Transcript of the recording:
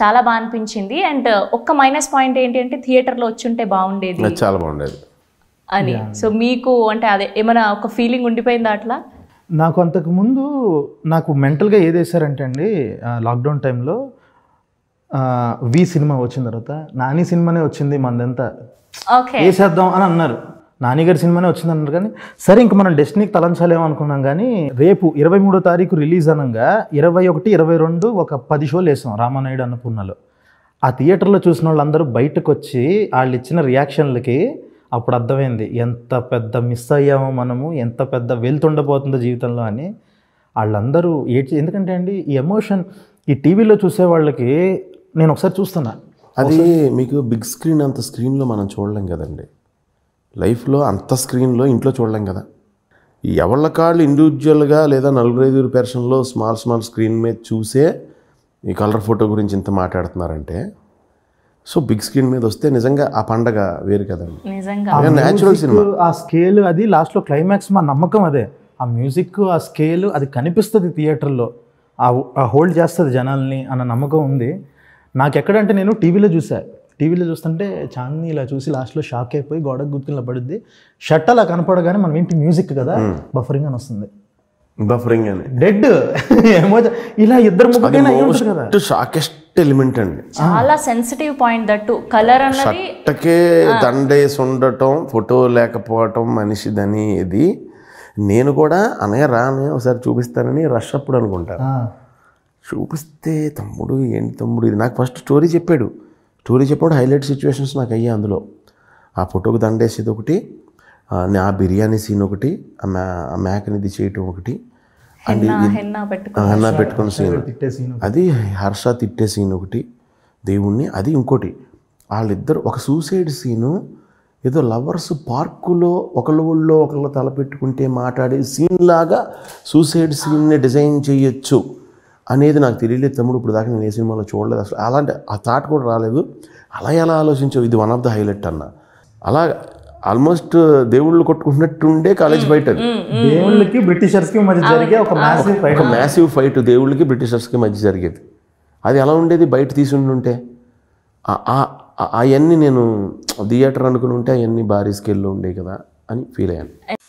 చాలా బాగా అనిపించింది అండ్ ఒక్క మైనస్ పాయింట్ ఏంటి అంటే థియేటర్లో వచ్చి ఉంటే బాగుండేది చాలా బాగుండేది అని సో మీకు అంటే అదే ఏమైనా ఒక ఫీలింగ్ ఉండిపోయిందా అట్లా నాకు అంతకుముందు నాకు మెంటల్గా ఏది వేసారంటే అండి లాక్డౌన్ టైంలో వి సినిమా వచ్చిన తర్వాత నాని సినిమానే వచ్చింది మందంతా వేసేద్దాం అని అన్నారు నానిగారి సినిమానే వచ్చింది అన్నారు కానీ సరే ఇంక మనం డెస్టినీకి తలంచాలేమో అనుకున్నాం కానీ రేపు ఇరవై మూడో తారీఖు రిలీజ్ అనగా ఇరవై ఒకటి ఇరవై రెండు ఒక పది షోలు వేసాం రామానాయుడు అన్నపూర్ణలో ఆ థియేటర్లో చూసిన వాళ్ళందరూ బయటకు వచ్చి వాళ్ళు ఇచ్చిన రియాక్షన్లకి అప్పుడు అర్థమైంది ఎంత పెద్ద మిస్ అయ్యామో మనము ఎంత పెద్ద వెళ్తుండబోతుందో జీవితంలో అని వాళ్ళందరూ ఏడ్చి ఎందుకంటే అండి ఈ ఎమోషన్ ఈ టీవీలో చూసే వాళ్ళకి నేను ఒకసారి చూస్తున్నా అది మీకు బిగ్ స్క్రీన్ అంత స్క్రీన్లో మనం చూడలేం కదండి లైఫ్లో అంత స్క్రీన్లో ఇంట్లో చూడలేం కదా ఎవళ్ళ కాళ్ళు ఇండివిజువల్గా లేదా నలుగురు ఐదుగురు పెర్సన్లో స్మాల్ స్మాల్ స్క్రీన్ మీద చూసే ఈ కలర్ ఫోటో గురించి ఇంత మాట్లాడుతున్నారంటే సో బిగ్ స్క్రీన్ మీద వస్తే నిజంగా ఆ పండగ వేరు కదండి నేచురల్ సినిమా ఆ స్కేల్ అది లాస్ట్లో క్లైమాక్స్ మా నమ్మకం అదే ఆ మ్యూజిక్ ఆ స్కేల్ అది కనిపిస్తుంది థియేటర్లో ఆ హోల్డ్ చేస్తుంది జనాల్ని అన్న నమ్మకం ఉంది నాకు నేను టీవీలో చూసా టీవీలో చూస్తుంటే చాందిని ఇలా చూసి లాస్ట్లో షాక్ అయిపోయి గోడకు గుర్తుకుని పడుద్ది షట్ అలా కనపడగానే మనం ఇంటి మ్యూజిక్ కదా బఫరింగ్ అని వస్తుంది బఫరింగ్ అని డెడ్ ఏమో ఇలా ఇద్దరు ముగ్గురు షాకెస్ట్ ఎలిమెంట్ అండి చాలా సెన్సిటివ్ పాయింట్ దట్టు కలర్ అన్నది షట్టకే దండేసి ఉండటం ఫోటో లేకపోవటం మనిషిదని ఇది నేను కూడా అనగా రాని ఒకసారి చూపిస్తానని రష్ అప్పుడు అనుకుంటాను చూపిస్తే తమ్ముడు ఏంటి తమ్ముడు ఇది నాకు ఫస్ట్ స్టోరీ చెప్పాడు స్టోరీ చెప్పాడు హైలైట్ సిచ్యువేషన్స్ నాకు అయ్యాయి అందులో ఆ ఫోటోకి దండేసేది ఒకటి ఆ బిర్యానీ సీన్ ఒకటి ఆ మేకనిది చేయటం ఒకటి అండ్ హెన్నా పెట్టుకున్న సీన్ అది హర్ష తిట్టే సీన్ ఒకటి దేవుణ్ణి అది ఇంకోటి వాళ్ళిద్దరు ఒక సూసైడ్ సీను ఏదో లవర్స్ పార్కులో ఒకళ్ళ ఊళ్ళో ఒకళ్ళు తలపెట్టుకుంటే మాట్లాడే సీన్ లాగా సూసైడ్ సీన్ని డిజైన్ చేయొచ్చు అనేది నాకు తెలియలేదు తమ్ముడు ఇప్పుడు దాకా నేను ఏ సినిమాలో చూడలేదు అసలు అలాంటి ఆ థాట్ కూడా రాలేదు అలా ఎలా ఆలోచించావు ఇది వన్ ఆఫ్ ద హైలైట్ అన్న అలా ఆల్మోస్ట్ దేవుళ్ళు కొట్టుకుంటున్నట్టుండే కాలేజ్ బయట దేవుళ్ళకి బ్రిటిషర్స్కి మధ్య జరిగే ఒక మ్యాసివ్ ఫైట్ ఒక మ్యాసివ్ ఫైట్ దేవుళ్ళకి బ్రిటిషర్స్కి మధ్య జరిగేది అది ఎలా ఉండేది బయట తీసి ఉంటే అవన్నీ నేను థియేటర్ అనుకుని ఉంటే అవన్నీ భారీ స్కేల్లో ఉండే కదా అని ఫీల్ అయ్యాను